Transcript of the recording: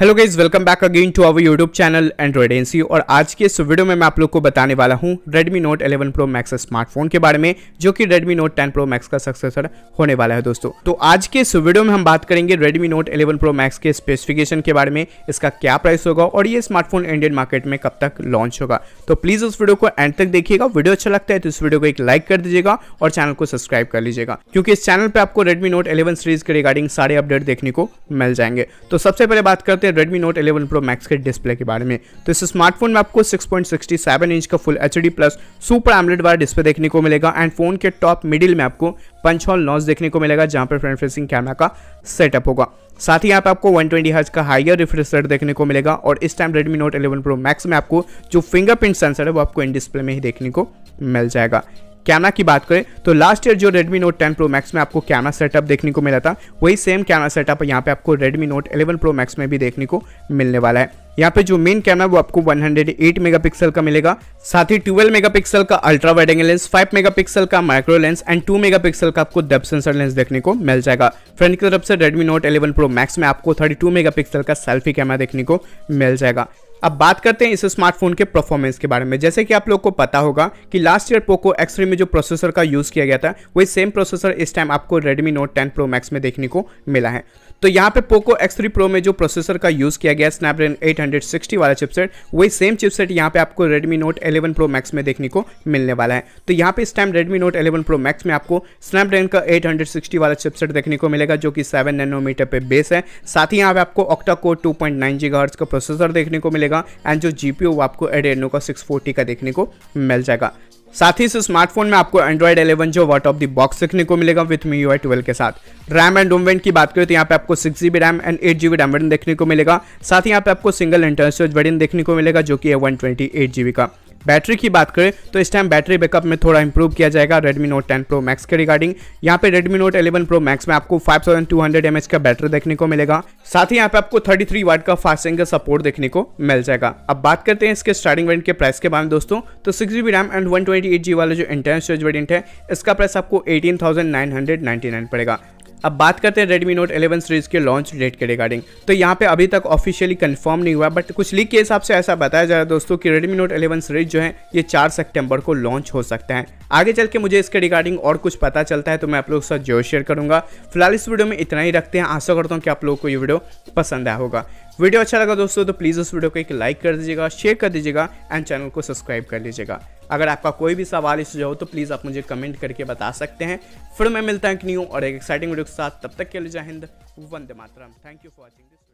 hello guys welcome back again to our YouTube channel Android NC और आज के इस वीडियो में मैं आप लोग को बताने वाला हूं Redmi Note 11 Pro Max smartphone के बारे में जो कि Redmi Note 10 Pro Max का सक्सेसर होने वाला है दोस्तों तो आज के इस वीडियो में हम बात करेंगे Redmi Note 11 Pro Max के स्पेसिफिकेशन के बारे में इसका क्या प्राइस होगा और ये स्मार्टफोन इंडियन मार्केट में कब तक लॉन्च होगा तो प्लीज़ उस वीडियो को एंड तक देखिएगा वीडियो अच्छा लगता है तो इस वीडियो को एक लाइक कर दीजिएगा और चैनल को सब्सक्राइब कर लीजिएगा क्योंकि इस चैनल पर आपको रेडमी नोट इलेवन सीरीज के रिगार्डिंग सारे अपडेट देखने को मिल जाएंगे तो सबसे पहले बात करते हैं हैं Redmi Note 11 Pro Max के डिस्प्ले के बारे में तो इस स्मार्टफोन में आपको 6.67 इंच का full H D plus super AMOLED वाला डिस्प्ले देखने को मिलेगा एंड फोन के टॉप मिडिल में आपको पंचहॉल नॉस देखने को मिलेगा जहाँ पर फ्रंट फेसिंग कैमरा का सेटअप होगा साथ ही यहाँ पे आपको 120 ट्वेंटी का हाइयर रिफ्रेश रेट देखने को मिलेगा और इस time Redmi Note 11 Pro Max में आपको जो फिंगरप्रिंट सेंसर है वो आपको इन डिस्प्ले में ही देखने को मिल जाएगा कैमरा की बात करें तो लास्ट ईयर जो Redmi Note 10 Pro Max में आपको कैमरा सेटअप देखने को मिला था वही सेम कैमरा सेटअप यहाँ पे आपको Redmi Note 11 Pro Max में भी देखने को मिलने वाला है यहाँ पे जो मेन कैमरा वो आपको 108 मेगापिक्सल का मिलेगा साथ ही 12 मेगापिक्सल का ultra wide angle lens 5 megapixel का माइक्रो लेंस एंड 2 मेगापिक्सल का आपको डेप सेंसर लेंस देखने को मिल जाएगा फ्रंट की तरफ से Redmi Note 11 Pro Max में आपको 32 मेगापिक्सल का सेल्फी कैमरा देखने को मिल जाएगा अब बात करते हैं इस स्मार्टफोन के परफॉर्मेंस के बारे में जैसे कि आप लोग को पता होगा कि लास्ट ईयर पोको एक्स में जो प्रोसेसर का यूज़ किया गया था वही सेम प्रोसेसर इस टाइम आपको Redmi Note ten Pro Max में देखने को मिला है तो यहाँ पे पोको X3 Pro में जो प्रोसेसर का यूज़ किया गया स्नैपड्रैगन 860 वाला चिपसेट वही सेम चिपसेट यहाँ पे आपको Redmi Note 11 Pro Max में देखने को मिलने वाला है तो यहाँ पे इस time Redmi Note 11 Pro Max में आपको स्नैपड्रैगन का 860 वाला चिपसेट देखने को मिलेगा जो कि 7 नैनोमीटर पे बेस है साथ ही यहाँ पे आपको ऑक्टा कोर 2.9 GHz का प्रोसेसर देखने को मिलेगा मिलेगा एंड जो जी वो आपको एडेनो का सिक्स का देखने को मिल जाएगा साथ ही इस स्मार्टफोन में आपको एंड्रॉइड 11 जो वॉट ऑफ द बॉक्स देखने को मिलेगा विथ मी यू आई के साथ रैम एंड रोमवेंट की बात करें तो यहाँ पे आपको six G RAM and eight G RAM version देखने को मिलेगा साथ ही यहाँ पे आपको सिंगल इंटरनेशनल वर्डन देखने को मिलेगा जो कि है वन ट्वेंटी एट जी का बैटरी की बात करें तो इस टाइम बैटरी बैकअप में थोड़ा इंप्रूव किया जाएगा Redmi Note ten Pro Max के रिगार्डिंग यहाँ पे रेडमी नोट 11 प्रो मैक्स में आपको five thousand two hundred M H का बैटरी देखने को मिलेगा साथ ही यहाँ पे आपको थर्टी थ्री वाट का फास्ट एंगल सपोर्ट देखने को मिल जाएगा अब बात करते हैं इसके स्टार्टिंग वेरियंट के प्राइस के बारे में दोस्तों तो six G RAM and one twenty eight G वाला जो इंटरनल स्टोरेज वेरियंट है इसका प्राइस आपको eighteen thousand nine hundred nine पड़ेगा अब बात करते हैं Redmi Note 11 सीरीज के लॉन्च डेट के रिगार्डिंग तो यहाँ पे अभी तक ऑफिशियली कंफर्म नहीं हुआ बट कुछ लीक के हिसाब से ऐसा बताया जा रहा है दोस्तों कि Redmi Note 11 सीरीज जो है ये 4 सितंबर को लॉन्च हो सकता है आगे चल के मुझे इसके रिगार्डिंग और कुछ पता चलता है तो मैं आप लोगों के साथ जोर शेयर करूँगा फिलहाल इस वीडियो में इतना ही रखते हैं आशा करता हूँ कि आप लोगों को ये वीडियो पसंद आया होगा वीडियो अच्छा लगा दोस्तों तो प्लीज़ उस वीडियो को एक लाइक कर दीजिएगा शेयर कर दीजिएगा एंड चैनल को सब्सक्राइब कर लीजिएगा अगर आपका कोई भी सवाल इससे हो तो प्लीज़ आप मुझे कमेंट करके बता सकते हैं फिर मैं मिलता हूँ एक न्यू और एक एक्साइटिंग वीडियो के साथ तब तक के लिए जय हिंद वंदे मातरम thank you for watching this